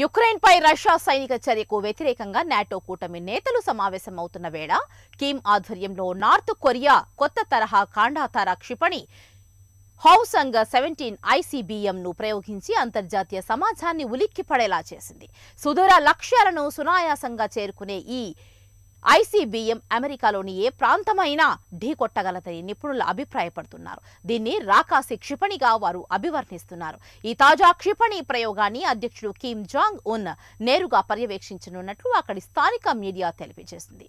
యుక్రెయిన్పై Russia సైనిక చర్యకు వ్యతిరేకంగా నాటో కూటమి నేతలు సమావేశమవుతున్న వేళ కిమ్ ఆధ్వర్యంలో నార్త్ కొరియా కొత్త తరహా కాండాతార క్షిపణి హౌసంగ్ సెవెంటీన్ ఐసీబీఎంను ప్రయోగించి అంతర్జాతీయ సమాజాన్ని ఉలిక్కిపడేలా చేసింది సుదూర లక్ష్యాలను సునాయాసంగా చేరుకునే ఈ ఐసీబీఎం అమెరికాలోని ఏ ప్రాంతమైనా ఢీకొట్టగలదని నిపుణులు అభిప్రాయపడుతున్నారు దీన్ని రాకాసి క్షిపణిగా వారు అభివర్ణిస్తున్నారు ఈ తాజా క్షిపణి ప్రయోగాన్ని అధ్యక్షుడు కిమ్ జాంగ్ ఉన్ నేరుగా పర్యవేక్షించనున్నట్లు అక్కడి స్థానిక మీడియా తెలియజేసింది